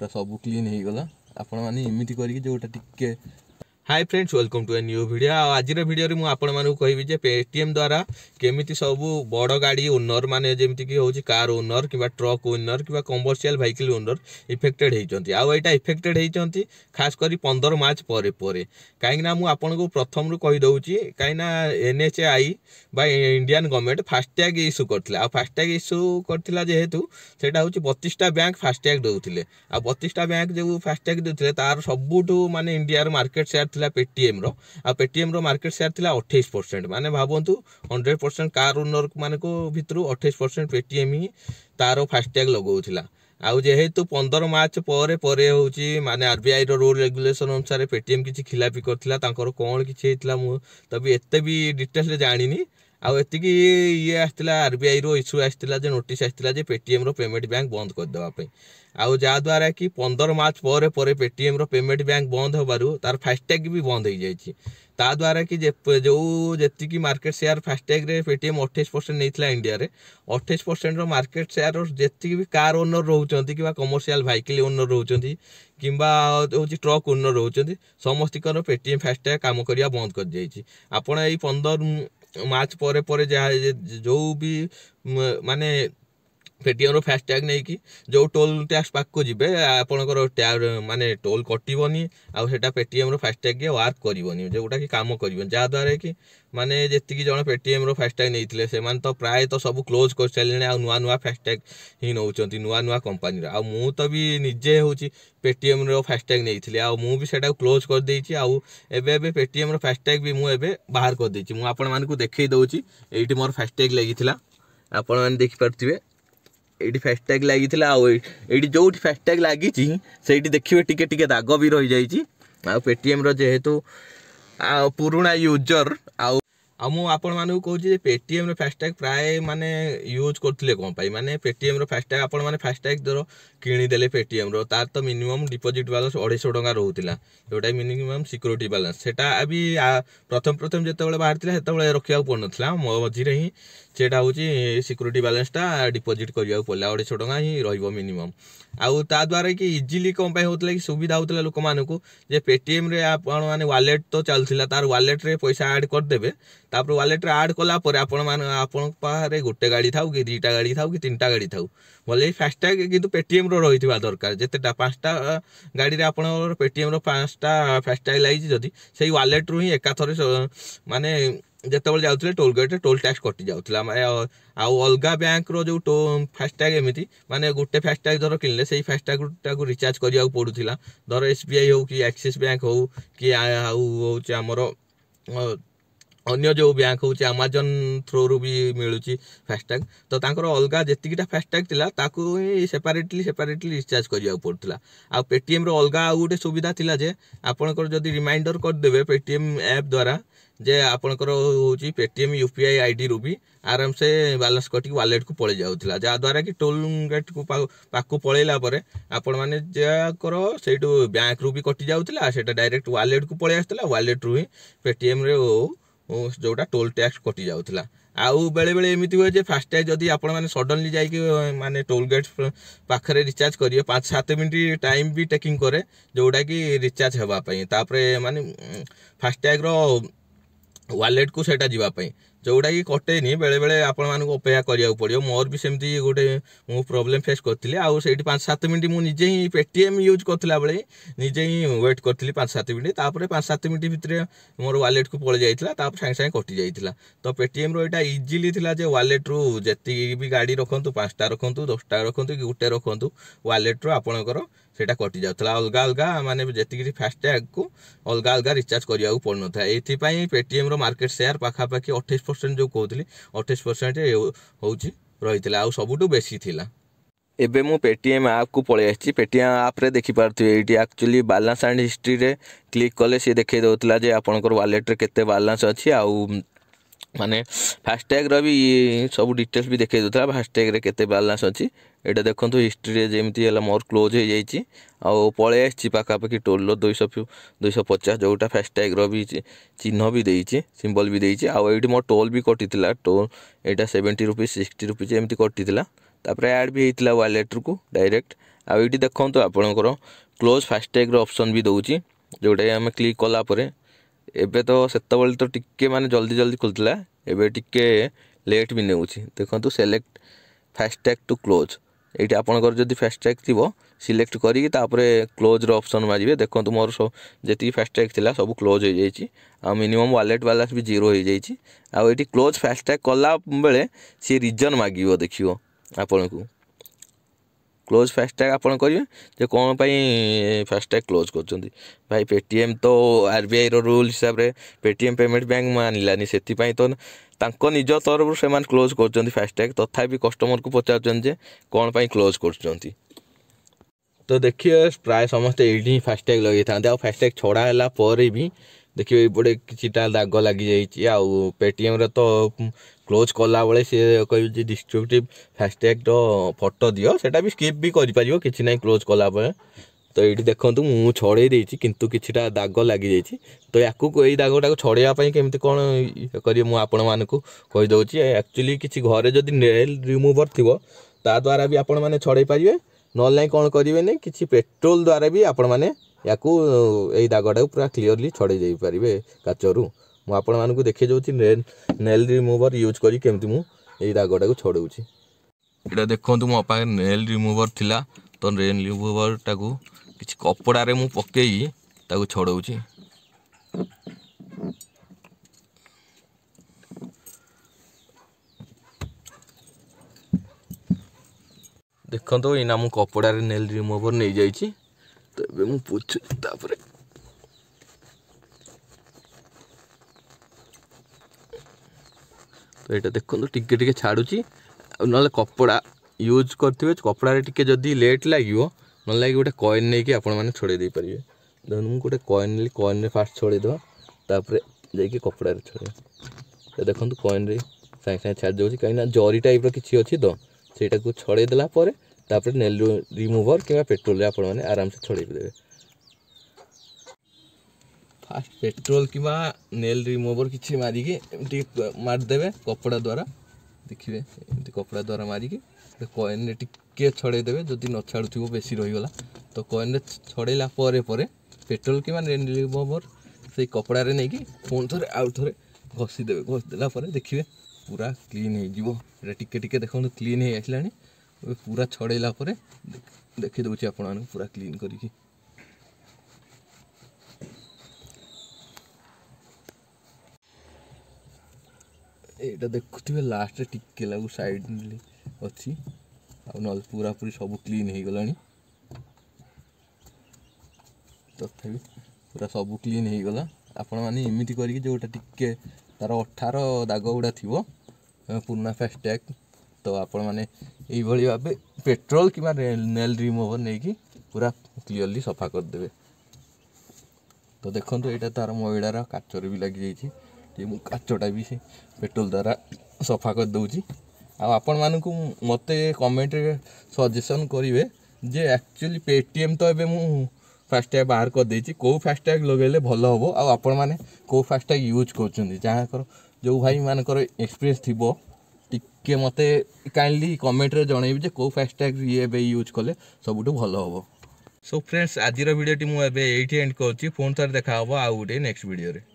ପୁରା ସବୁ କ୍ଲିନ୍ ହେଇଗଲା ଆପଣମାନେ ଏମିତି କରିକି ଯେଉଁଟା ଟିକେ hi friends welcome to a new video আজির ভিডিওরে মু আপন মানুষ কহিবি যে পেটিএম দ্বারা কেমিতি সবু বড় গাড়ি ওনর মানে যেমতি কি হচ্ছে কার ওনর কিংবা ট্রক ওনর কিংবা কমর্সিয়াল ভাইকেল ওনর ইফেক্টেড হয়েছেন্তি আউ এটা ইফেক্টেড হয়েছেন্তি খাস করি 15 মার্চ পরে পরে কাইকি না মু আপনকু প্রথম রু কই দউচি কাইকি না এনএচআই বা ইন্ডিয়ান গভর্নমেন্ট ফাস্ট্যাগ ইস্যু করতিলা আর ফাস্ট্যাগ ইস্যু করতিলা যেহেতু সেটা হচ্ছে 32টা ব্যাংক ফাস্ট্যাগ দউতিলে আর 32টা ব্যাংক যে ফাস্ট্যাগ দউতিলে তার সবুঠু মানে ইন্ডিয়ার মার্কেট শেয়ার ଥିଲା ପେଟିଏମ୍ର ଆଉ ପେଟିଏମ୍ର ମାର୍କେଟ୍ ସେୟାର୍ ଥିଲା ଅଠେଇଶ ପରସେଣ୍ଟ ମାନେ ଭାବନ୍ତୁ ହଣ୍ଡ୍ରେଡ଼ ପରସେଣ୍ଟ କାର୍ ଓନର୍ ମାନଙ୍କ ଭିତରୁ ଅଠେଇଶ ପରସେଣ୍ଟ ପେଟିଏମ୍ ହିଁ ତା'ର ଫାସ୍ଟ୍ୟାଗ୍ ଲଗାଉଥିଲା ଆଉ ଯେହେତୁ ପନ୍ଦର ମାର୍ଚ୍ଚ ପରେ ପରେ ହେଉଛି ମାନେ ଆର୍ବିଆଇର ରୁଲ୍ ରେଗୁଲେସନ୍ ଅନୁସାରେ ପେଟିଏମ୍ କିଛି ଖିଲାପି କରିଥିଲା ତାଙ୍କର କ'ଣ କିଛି ହେଇଥିଲା ମୁଁ ତ ବି ଏତେ ବି ଡିଟେଲ୍ସରେ ଜାଣିନି ଆଉ ଏତିକି ଇଏ ଆସିଥିଲା ଆର୍ବିଆଇର ଇସ୍ୟୁ ଆସିଥିଲା ଯେ ନୋଟିସ୍ ଆସିଥିଲା ଯେ ପେଟିଏମ୍ର ପେମେଣ୍ଟ ବ୍ୟାଙ୍କ ବନ୍ଦ କରିଦେବା ପାଇଁ ଆଉ ଯାହାଦ୍ୱାରା କି ପନ୍ଦର ମାର୍ଚ୍ଚ ପରେ ପରେ ପେଟିଏମ୍ର ପେମେଣ୍ଟ ବ୍ୟାଙ୍କ ବନ୍ଦ ହେବାରୁ ତାର ଫାଷ୍ଟ୍ୟାଗ୍ ବି ବନ୍ଦ ହେଇଯାଇଛି ତାଦ୍ୱାରା ଦ୍ୱାରା କି ଯେଉଁ ଯେତିକି ମାର୍କେଟ ସେୟାର ଫାଷ୍ଟଟ୍ୟାଗ୍ରେ ପେଟିଏମ୍ ଅଠେଇଶ ପରସେଣ୍ଟ ନେଇଥିଲା ଇଣ୍ଡିଆରେ ଅଠେଇଶ ପରସେଣ୍ଟର ମାର୍କେଟ୍ ସେୟାର ଯେତିକି ବି କାର୍ ଓନର ରହୁଛନ୍ତି କିମ୍ବା କମର୍ସିଆଲ୍ ଭାଇକିଲ ଓନର ରହୁଛନ୍ତି କିମ୍ବା ହେଉଛି ଟ୍ରକ୍ ଓନର ରହୁଛନ୍ତି ସମସ୍ତଙ୍କର ପେଟିଏମ୍ ଫାଷ୍ଟ୍ୟାଗ୍ କାମ କରିବା ବନ୍ଦ କରିଦେଇଛି ଆପଣ ଏଇ ପନ୍ଦର ମାର୍ଚ୍ଚ ପରେ ପରେ ଯାହା ଯେଉଁ ବି ମାନେ पेटीएम रैग नहीं कि जो टोल टैक्स पाक को जी आपर मानते टोल कटोनी आटा पेटीएम रैग किए वार्क करनी जोटा कि कम कर जहाद्वे कि मैंने जितकी जो पेटीएम रैग नहीं से मान तो प्राय तो सब क्लोज कर सारे आ नू फैसटैग ही नौकर नुआ नुआ कंपानी आ मु तो भी निजे हूँ पेटीएम रैग नहीं आ मुझे क्लोज कर देखिए पेटीएम रैग भी मुझे बाहर करदे मुझे देखे दौर ये मोर लगे लगी देखिपे एटी फैसटैग लगी जो फैसटैग लगी देखिए टी टे दाग भी रही जाएगी आ पेटीएम रेहेतु पुराणा यूजर आ आ मुझे आपण मानू कहू पेटीएम रो प्राय मैंने यूज करते कोन पाई माने पेटीएम फास्टैग फास्ट टैग आपण माने फास्ट तार तो मिनिमम डिपॉजिट बैलेंस 250 टका रोला जोटा मिनिमम सिक्योरिटी बैलेंस सेटा अभी प्रथम प्रथम जेते बाहर बाहरतिला से रखा रखियाउ पडनथला मो मझे रही से होची बालान्सटा बैलेंस ता पड़ा करियाउ पडला 250 रिनिम ही कि इजिली कोन पाई होतला कि सुविधा होतला लोक मूँ को जे पेटीएम रे तो चलथिला तार वॉलेट पैसा एड करदे तापर व्वालेट आड कला आप गोटे गाड़ी था कि दीटा गाड़ी था कि तीन टा गाड़ी था बोले फास्टैग कि पेटीएम रही थी दरकार जितेटा पांचटा गाड़ी आप पेटम रचटा फास्टैग लगे जदि से व्वालेट रू ही एकाथर मानने जिते बड़े जाऊ टोल गेट टोल टैक्स कटि जाऊला आउ अलग बैंक रो टो फास्टैग एमती मानते गोटे फास्टैग धर किणिले से फास्टैगटा को रिचार्ज करा पड़ूला धर एसबीआई बी हो कि एक्सीस बैंक हो कि आमर ଅନ୍ୟ ଯେଉଁ ବ୍ୟାଙ୍କ ହେଉଛି ଆମାଜନ୍ ଥ୍ରୋରୁ ବି ମିଳୁଛି ଫାସ୍ଟ୍ୟାଗ୍ ତ ତାଙ୍କର ଅଲଗା ଯେତିକିଟା ଫାସ୍ଟ୍ୟାଗ୍ ଥିଲା ତାକୁ ହିଁ ସେପାରେଟଲି ସେପାରେଟଲି ରିଚାର୍ଜ କରିବାକୁ ପଡ଼ୁଥିଲା ଆଉ ପେଟିଏମ୍ର ଅଲଗା ଆଉ ଗୋଟେ ସୁବିଧା ଥିଲା ଯେ ଆପଣଙ୍କର ଯଦି ରିମାଇଣ୍ଡର କରିଦେବେ ପେଟିଏମ୍ ଆପ୍ ଦ୍ୱାରା ଯେ ଆପଣଙ୍କର ହେଉଛି ପେଟିଏମ୍ ୟୁ ପି ଆଇ ଆଇଡ଼ିରୁ ବି ଆରାମସେ ବାଲାନ୍ସ କଟିକି ୱାଲେଟ୍କୁ ପଳେଇ ଯାଉଥିଲା ଯାହାଦ୍ୱାରା କି ଟୋଲ୍ ଗେଟ୍କୁ ପାଖକୁ ପଳେଇଲା ପରେ ଆପଣମାନେ ଯାହାଙ୍କର ସେଇଠୁ ବ୍ୟାଙ୍କରୁ ବି କଟି ଯାଉଥିଲା ସେଇଟା ଡାଇରେକ୍ଟ ୱାଲେଟ୍କୁ ପଳେଇ ଆସୁଥିଲା ୱାଲେଟ୍ରୁ ହିଁ ପେଟିଏମ୍ରେ ଯେଉଁଟା ଟୋଲ୍ ଟ୍ୟାକ୍ସ କଟିଯାଉଥିଲା ଆଉ ବେଳେବେଳେ ଏମିତି ହୁଏ ଯେ ଫାସ୍ଟ୍ୟାଗ୍ ଯଦି ଆପଣମାନେ ସଡ଼ନଲି ଯାଇକି ମାନେ ଟୋଲ୍ ଗେଟ୍ ପାଖରେ ରିଚାର୍ଜ କରିବେ ପାଞ୍ଚ ସାତ ମିନିଟ୍ ଟାଇମ୍ ବି ଟେକିଂ କରେ ଯେଉଁଟାକି ରିଚାର୍ଜ ହେବା ପାଇଁ ତାପରେ ମାନେ ଫାସ୍ଟ୍ୟାଗ୍ର ୱାଲେଟ୍କୁ ସେଇଟା ଯିବା ପାଇଁ ଯେଉଁଟାକି କଟେନି ବେଳେବେଳେ ଆପଣମାନଙ୍କୁ ଅପେକ୍ଷା କରିବାକୁ ପଡ଼ିବ ମୋର ବି ସେମିତି ଗୋଟେ ମୁଁ ପ୍ରୋବ୍ଲେମ୍ ଫେସ୍ କରିଥିଲି ଆଉ ସେଇଠି ପାଞ୍ଚ ସାତ ମିନିଟ୍ ମୁଁ ନିଜେ ହିଁ ପେଟିଏମ୍ ୟୁଜ୍ କରିଥିଲା ବେଳେ ନିଜେ ହିଁ ୱେଟ୍ କରିଥିଲି ପାଞ୍ଚ ସାତ ମିନିଟ୍ ତାପରେ ପାଞ୍ଚ ସାତ ମିନିଟ୍ ଭିତରେ ମୋର ୱାଲେଟ୍କୁ ପଳେଇ ଯାଇଥିଲା ତାପରେ ସାଙ୍ଗେ ସାଙ୍ଗେ କଟିଯାଇଥିଲା ତ ପେଟିଏମ୍ର ଏଇଟା ଇଜିଲି ଥିଲା ଯେ ୱାଲେଟ୍ରୁ ଯେତିକି ବି ଗାଡ଼ି ରଖନ୍ତୁ ପାଞ୍ଚଟା ରଖନ୍ତୁ ଦଶଟା ରଖନ୍ତୁ କି ଗୋଟେ ରଖନ୍ତୁ ୱାଲେଟ୍ରୁ ଆପଣଙ୍କର ସେଇଟା କଟିଯାଉଥିଲା ଅଲଗା ଅଲଗା ମାନେ ଯେତିକି ଫାସ୍ଟ୍ୟାଗ୍କୁ ଅଲଗା ଅଲଗା ରିଚାର୍ଜ କରିବାକୁ ପଡ଼ୁନଥିଲା ଏଥିପାଇଁ ପେଟିଏମ୍ର ମାର୍କେଟ୍ ସେୟାର୍ ପାଖାପାଖି ଅଠେଇଶ ପରସେଣ୍ଟ ଯେଉଁ କହୁଥିଲି ଅଠେଇଶ ପରସେଣ୍ଟ ହେଉଛି ରହିଥିଲା ଆଉ ସବୁଠୁ ବେଶୀ ଥିଲା ଏବେ ମୁଁ ପେଟିଏମ୍ ଆପ୍କୁ ପଳେଇ ଆସିଛି ପେଟିଏମ୍ ଆପ୍ରେ ଦେଖିପାରୁଥିବେ ଏଇଠି ଆକ୍ଚୁଆଲି ବାଲାନ୍ସ ଆଣ୍ଡ ହିଷ୍ଟ୍ରିରେ କ୍ଲିକ୍ କଲେ ସିଏ ଦେଖାଇ ଦେଉଥିଲା ଯେ ଆପଣଙ୍କର ୱାଲେଟ୍ରେ କେତେ ବାଲାନ୍ସ ଅଛି ଆଉ ମାନେ ଫାସ୍ଟ୍ୟାଗ୍ର ବି ସବୁ ଡିଟେଲ୍ସ ବି ଦେଖାଇ ଦେଉଥିଲା ଫାସ୍ଟ୍ୟାଗ୍ରେ କେତେ ବାଲାନ୍ସ ଅଛି ଏଇଟା ଦେଖନ୍ତୁ ହିଷ୍ଟ୍ରିରେ ଯେମିତି ହେଲା ମୋର କ୍ଲୋଜ୍ ହେଇଯାଇଛି ଆଉ ପଳେଇ ଆସିଛି ପାଖାପାଖି ଟୋଲ୍ର ଦୁଇଶହ ଦୁଇଶହ ପଚାଶ ଯେଉଁଟା ଫାସ୍ଟ୍ୟାଗ୍ର ବି ଚିହ୍ନ ବି ଦେଇଛି ସିମ୍ବଲ୍ ବି ଦେଇଛି ଆଉ ଏଇଠି ମୋର ଟୋଲ୍ ବି କଟିଥିଲା ଟୋଲ୍ ଏଇଟା ସେଭେଣ୍ଟି ରୁପିଜ୍ ସିକ୍ସଟି ରୁପିଜ୍ ଏମିତି କଟିଥିଲା ତାପରେ ଆଡ଼୍ ବି ହେଇଥିଲା ୱାଲେଟ୍କୁ ଡାଇରେକ୍ଟ ଆଉ ଏଇଠି ଦେଖନ୍ତୁ ଆପଣଙ୍କର କ୍ଲୋଜ୍ ଫାସ୍ଟ୍ୟାଗ୍ର ଅପସନ୍ ବି ଦେଉଛି ଯେଉଁଟାକି ଆମେ କ୍ଲିକ୍ କଲା ପରେ ଏବେ ତ ସେତେବେଳେ ତ ଟିକେ ମାନେ ଜଲ୍ଦି ଜଲ୍ଦି ଖୋଲୁଥିଲା ଏବେ ଟିକେ ଲେଟ୍ ବି ନେଉଛି ଦେଖନ୍ତୁ ସିଲେକ୍ଟ ଫାସ୍ଟ୍ୟାଗ୍ ଟୁ କ୍ଲୋଜ୍ ଏଇଠି ଆପଣଙ୍କର ଯଦି ଫାସ୍ଟ୍ୟାଗ୍ ଥିବ ସିଲେକ୍ଟ କରିକି ତାପରେ କ୍ଲୋଜ୍ର ଅପସନ୍ ମାରିବେ ଦେଖନ୍ତୁ ମୋର ସବୁ ଯେତିକି ଫାସ୍ଟ୍ୟାଗ୍ ଥିଲା ସବୁ କ୍ଲୋଜ୍ ହୋଇଯାଇଛି ଆଉ ମିନିମମ୍ ୱାଲେଟ୍ ବାଲାନ୍ସ ବି ଜିରୋ ହୋଇଯାଇଛି ଆଉ ଏଇଠି କ୍ଲୋଜ୍ ଫାସ୍ଟ୍ୟାଗ୍ କଲାବେଳେ ସିଏ ରିଜନ୍ ମାଗିବ ଦେଖିବ ଆପଣଙ୍କୁ କ୍ଲୋଜ୍ ଫାସ୍ଟ୍ୟାଗ୍ ଆପଣ କରିବେ ଯେ କ'ଣ ପାଇଁ ଫାସ୍ଟ୍ୟାଗ୍ କ୍ଲୋଜ୍ କରୁଛନ୍ତି ଭାଇ ପେଟିଏମ୍ ତ ଆର୍ ବି ଆଇର ରୁଲ୍ ହିସାବରେ ପେଟିଏମ୍ ପେମେଣ୍ଟ ବ୍ୟାଙ୍କ ମାନିଲାନି ସେଥିପାଇଁ ତ ତାଙ୍କ ନିଜ ତରଫରୁ ସେମାନେ କ୍ଲୋଜ୍ କରୁଛନ୍ତି ଫାସ୍ଟ୍ୟାଗ୍ ତଥାପି କଷ୍ଟମରକୁ ପଚାରୁଛନ୍ତି ଯେ କ'ଣ ପାଇଁ କ୍ଲୋଜ୍ କରୁଛନ୍ତି ତ ଦେଖିବେ ପ୍ରାୟ ସମସ୍ତେ ଏଇଠି ହିଁ ଫାସ୍ଟ୍ୟାଗ୍ ଲଗେଇଥାନ୍ତି ଆଉ ଫାସ୍ଟ୍ୟାଗ୍ ଛଡ଼ା ହେଲା ପରେ ବି ଦେଖିବେ ଏପଟେ କିଛିଟା ଦାଗ ଲାଗିଯାଇଛି ଆଉ ପେଟିଏମ୍ର ତ କ୍ଲୋଜ୍ କଲାବେଳେ ସେ କହିଛି ଡିଷ୍ଟ୍ରିକ୍ୟୁଟିଭ୍ ଫାସ୍ଟ୍ୟାଗ୍ର ଫଟୋ ଦିଅ ସେଇଟା ବି ସ୍କିପ୍ ବି କରିପାରିବ କିଛି ନାହିଁ କ୍ଲୋଜ୍ କଲାବେଳେ ତ ଏଇଠି ଦେଖନ୍ତୁ ମୁଁ ଛଡ଼େଇ ଦେଇଛି କିନ୍ତୁ କିଛିଟା ଦାଗ ଲାଗିଯାଇଛି ତ ୟାକୁ ଏଇ ଦାଗଟାକୁ ଛଡ଼େଇବା ପାଇଁ କେମିତି କ'ଣ କରିବେ ମୁଁ ଆପଣମାନଙ୍କୁ କହିଦେଉଛି ଆକ୍ଚୁଆଲି କିଛି ଘରେ ଯଦି ନେଲ୍ ରିମୁଭର୍ ଥିବ ତା ଦ୍ୱାରା ବି ଆପଣମାନେ ଛଡ଼େଇ ପାରିବେ ନହେଲେ ନାହିଁ କ'ଣ କରିବେନି କିଛି ପେଟ୍ରୋଲ୍ ଦ୍ୱାରା ବି ଆପଣମାନେ ୟାକୁ ଏଇ ଦାଗଟାକୁ ପୁରା କ୍ଲିଅରଲି ଛଡ଼େଇ ଯାଇପାରିବେ କାଚରୁ ମୁଁ ଆପଣମାନଙ୍କୁ ଦେଖେଇ ଦେଉଛି ନେଲ୍ ରିମୁଭର୍ ୟୁଜ୍ କରି କେମିତି ମୁଁ ଏଇ ଦାଗଟାକୁ ଛଡ଼ଉଛି ଏଇଟା ଦେଖନ୍ତୁ ମୋ ପାଖରେ ନେଲ୍ ରିମୁଭର୍ ଥିଲା ତ ନେଲ୍ ରିମୁଭର୍ଟାକୁ କିଛି କପଡ଼ାରେ ମୁଁ ପକେଇ ତାକୁ ଛଡ଼ଉଛି ଦେଖନ୍ତୁ ଏଇନା ମୁଁ କପଡ଼ାରେ ନେଲ୍ ରିମୁଭର୍ ନେଇଯାଇଛି করতে হবে এবং প্রচুর তারপরে তো ଏଇଟା ଦେଖନ୍ତୁ ଟିକେ ଟିକେ ଛାଡ଼ୁଛି ଆଉ ନହେଲେ କପଡ଼ା ୟୁଜ୍ କରିଥିବେ କପଡ଼ାରେ ଟିକେ ଯଦି ଲେଟ୍ ଲାଗିବ ନହେଲେ ଲାଗି ଗୋଟେ କଏନ୍ ନେଇକି ଆପଣମାନେ ଛଡ଼େଇ ଦେଇପାରିବେ ଧରନ୍ତୁ ମୁଁ ଗୋଟେ କଏନ୍ ନେଲି କଏନ୍ରେ ଫାଷ୍ଟ ଛଡ଼େଇଦେବା ତାପରେ ଯାଇକି କପଡ଼ାରେ ଛଡ଼େଇବା ଦେଖନ୍ତୁ କଏନ୍ରେ ସାଙ୍ଗେ ସାଙ୍ଗେ ଛାଡ଼ି ଦେଉଛି କାହିଁକିନା ଜରି ଟାଇପ୍ର କିଛି ଅଛି ତ ସେଇଟାକୁ ଛଡ଼େଇ ଦେଲା ପରେ ତାପରେ ନେଲ୍ ରିମୁଭର୍ କିମ୍ବା ପେଟ୍ରୋଲରେ ଆପଣମାନେ ଆରାମସେ ଛଡ଼େଇ ଦେବେ ଫାଷ୍ଟ ପେଟ୍ରୋଲ କିମ୍ବା ନେଲ୍ ରିମୁଭର୍ କିଛି ମାରିକି ଏମିତି ମାରିଦେବେ କପଡ଼ା ଦ୍ୱାରା ଦେଖିବେ ଏମିତି କପଡ଼ା ଦ୍ୱାରା ମାରିକି କଏନ୍ରେ ଟିକେ ଛଡ଼େଇ ଦେବେ ଯଦି ନ ଛାଡ଼ୁଥିବ ବେଶୀ ରହିଗଲା ତ କଏନ୍ରେ ଛଡ଼େଇଲା ପରେ ପରେ ପେଟ୍ରୋଲ କିମ୍ବା ନେଲ୍ ରିମୁଭର୍ ସେଇ କପଡ଼ାରେ ନେଇକି ପୁଣି ଥରେ ଆଉ ଥରେ ଘଷିଦେବେ ଘଷି ଦେଲା ପରେ ଦେଖିବେ ପୁରା କ୍ଲିନ୍ ହେଇଯିବ ଏଇଟା ଟିକେ ଟିକେ ଦେଖନ୍ତୁ କ୍ଲିନ୍ ହେଇ ଆସିଲାଣି ପୁରା ଛଡ଼େଇଲା ପରେ ଦେଖି ଦେଉଛି ଆପଣମାନଙ୍କୁ ପୁରା କ୍ଲିନ୍ କରିକି ଏଇଟା ଦେଖୁଥିବେ ଲାଷ୍ଟରେ ଟିକେ ଲାଗୁ ସାଇଡ଼ ଅଛି ଆଉ ନହେଲେ ପୁରାପୁରି ସବୁ କ୍ଲିନ୍ ହେଇଗଲାଣି ତଥାପି ପୁରା ସବୁ କ୍ଲିନ୍ ହେଇଗଲା ଆପଣମାନେ ଏମିତି କରିକି ଯେଉଁଟା ଟିକେ ତା'ର ଅଠାର ଦାଗ ଗୁଡ଼ା ଥିବ ପୁରୁଣା ଫାସ୍ଟ୍ୟାଗ୍ ତ ଆପଣମାନେ ଏଇଭଳି ଭାବେ ପେଟ୍ରୋଲ୍ କିମ୍ବା ନେଲ୍ ରିମୁଭର୍ ନେଇକି ପୁରା କ୍ଲିଅରଲି ସଫା କରିଦେବେ ତ ଦେଖନ୍ତୁ ଏଇଟା ତା'ର ମଇଳାର କାଚରେ ବି ଲାଗିଯାଇଛି ଟିକେ ମୁଁ କାଚଟା ବି ସେ ପେଟ୍ରୋଲ୍ ଦ୍ୱାରା ସଫା କରିଦେଉଛି ଆଉ ଆପଣମାନଙ୍କୁ ମୋତେ କମେଣ୍ଟରେ ସଜେସନ୍ କରିବେ ଯେ ଆକ୍ଚୁଆଲି ପେଟିଏମ୍ ତ ଏବେ ମୁଁ ଫାସ୍ଟ୍ୟାଗ୍ ବାହାର କରିଦେଇଛି କେଉଁ ଫାସ୍ଟ୍ୟାଗ୍ ଲଗାଇଲେ ଭଲ ହେବ ଆଉ ଆପଣମାନେ କେଉଁ ଫାସ୍ଟ୍ୟାଗ୍ ୟୁଜ୍ କରୁଛନ୍ତି ଯାହାଙ୍କର ଯେଉଁ ଭାଇମାନଙ୍କର ଏକ୍ସପିରିଏନ୍ସ ଥିବ ଟିକେ ମୋତେ କାଇଣ୍ଡଲି କମେଣ୍ଟରେ ଜଣେଇବି ଯେ କେଉଁ ଫାସ୍ଟ୍ୟାଗ୍ ଇଏ ଏବେ ୟୁଜ୍ କଲେ ସବୁଠୁ ଭଲ ହେବ ସୋ ଫ୍ରେଣ୍ଡସ୍ ଆଜିର ଭିଡ଼ିଓଟି ମୁଁ ଏବେ ଏଇଠି ଏଣ୍ଡ କରୁଛି ପୁଣି ଥରେ ଦେଖା ହେବ ଆଉ ଗୋଟେ ନେକ୍ସଟ ଭିଡ଼ିଓରେ